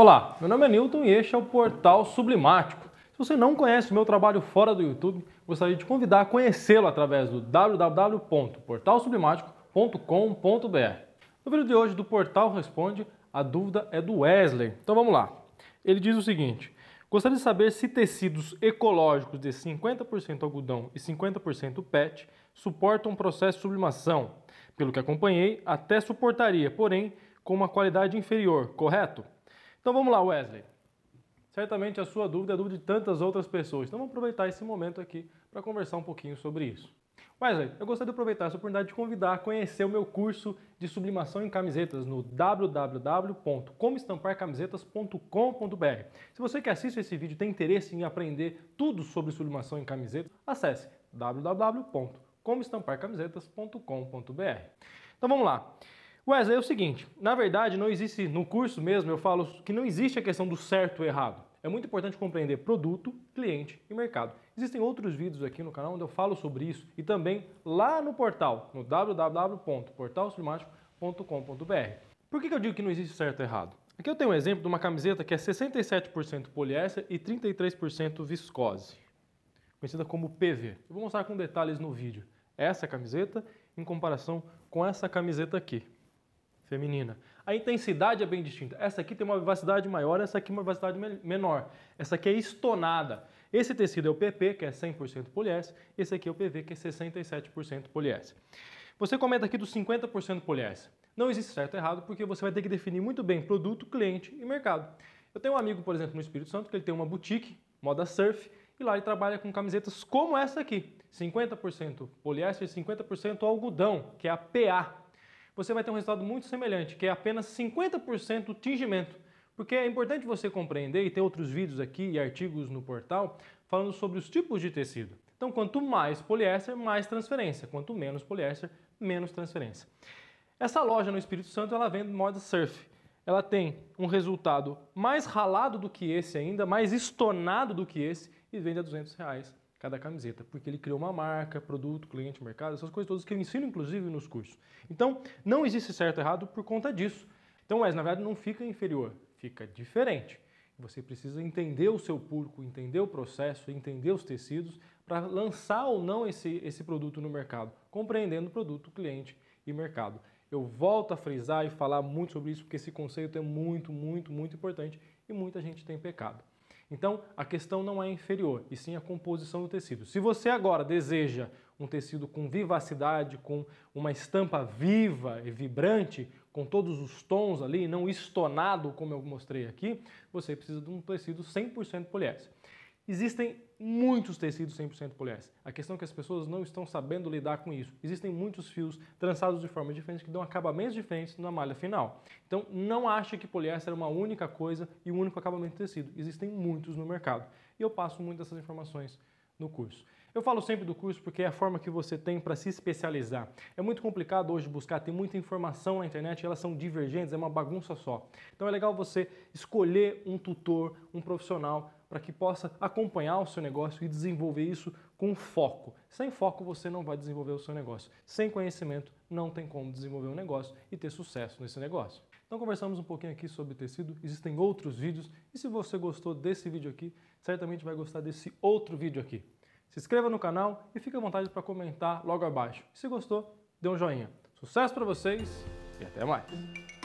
Olá, meu nome é Newton e este é o Portal Sublimático. Se você não conhece o meu trabalho fora do YouTube, gostaria de convidar a conhecê-lo através do www.portalsublimático.com.br. No vídeo de hoje do Portal Responde, a dúvida é do Wesley. Então vamos lá. Ele diz o seguinte: Gostaria de saber se tecidos ecológicos de 50% algodão e 50% PET suportam um processo de sublimação. Pelo que acompanhei, até suportaria, porém, com uma qualidade inferior, correto? Então vamos lá, Wesley. Certamente a sua dúvida é a dúvida de tantas outras pessoas. Então vamos aproveitar esse momento aqui para conversar um pouquinho sobre isso. Wesley, eu gostaria de aproveitar essa oportunidade de convidar a conhecer o meu curso de sublimação em camisetas no www.comestamparcamisetas.com.br. Se você que assiste esse vídeo tem interesse em aprender tudo sobre sublimação em camisetas, acesse www.comestamparcamisetas.com.br. Então vamos lá. Wesley, é o seguinte, na verdade não existe, no curso mesmo eu falo que não existe a questão do certo e errado. É muito importante compreender produto, cliente e mercado. Existem outros vídeos aqui no canal onde eu falo sobre isso e também lá no portal, no www.portalsubmático.com.br. Por que, que eu digo que não existe certo e errado? Aqui eu tenho um exemplo de uma camiseta que é 67% poliéster e 33% viscose, conhecida como PV. Eu vou mostrar com detalhes no vídeo essa camiseta em comparação com essa camiseta aqui feminina. A intensidade é bem distinta. Essa aqui tem uma vivacidade maior, essa aqui uma vivacidade menor. Essa aqui é estonada. Esse tecido é o PP, que é 100% poliéster, esse aqui é o PV, que é 67% poliéster. Você comenta aqui dos 50% poliéster. Não existe certo e errado, porque você vai ter que definir muito bem produto, cliente e mercado. Eu tenho um amigo, por exemplo, no Espírito Santo, que ele tem uma boutique, moda surf, e lá ele trabalha com camisetas como essa aqui, 50% poliéster e 50% algodão, que é a PA, você vai ter um resultado muito semelhante, que é apenas 50% tingimento. Porque é importante você compreender e ter outros vídeos aqui e artigos no portal falando sobre os tipos de tecido. Então, quanto mais poliéster, mais transferência. Quanto menos poliéster, menos transferência. Essa loja no Espírito Santo, ela vende moda surf. Ela tem um resultado mais ralado do que esse ainda, mais estonado do que esse e vende a 200 reais cada camiseta, porque ele criou uma marca, produto, cliente, mercado, essas coisas todas que eu ensino inclusive nos cursos. Então, não existe certo e errado por conta disso. Então, mas na verdade, não fica inferior, fica diferente. Você precisa entender o seu público, entender o processo, entender os tecidos para lançar ou não esse, esse produto no mercado, compreendendo o produto, cliente e mercado. Eu volto a frisar e falar muito sobre isso porque esse conceito é muito, muito, muito importante e muita gente tem pecado. Então, a questão não é inferior, e sim a composição do tecido. Se você agora deseja um tecido com vivacidade, com uma estampa viva e vibrante, com todos os tons ali, não estonado, como eu mostrei aqui, você precisa de um tecido 100% poliéster. Existem muitos tecidos 100% poliéster. A questão é que as pessoas não estão sabendo lidar com isso. Existem muitos fios trançados de forma diferente que dão acabamentos diferentes na malha final. Então, não acha que poliéster é uma única coisa e um único acabamento de tecido. Existem muitos no mercado. E eu passo muitas dessas informações no curso. Eu falo sempre do curso porque é a forma que você tem para se especializar. É muito complicado hoje buscar, tem muita informação na internet, elas são divergentes, é uma bagunça só. Então é legal você escolher um tutor, um profissional para que possa acompanhar o seu negócio e desenvolver isso com foco. Sem foco você não vai desenvolver o seu negócio. Sem conhecimento não tem como desenvolver um negócio e ter sucesso nesse negócio. Então conversamos um pouquinho aqui sobre tecido, existem outros vídeos e se você gostou desse vídeo aqui, certamente vai gostar desse outro vídeo aqui. Se inscreva no canal e fique à vontade para comentar logo abaixo. Se gostou, dê um joinha. Sucesso para vocês e até mais!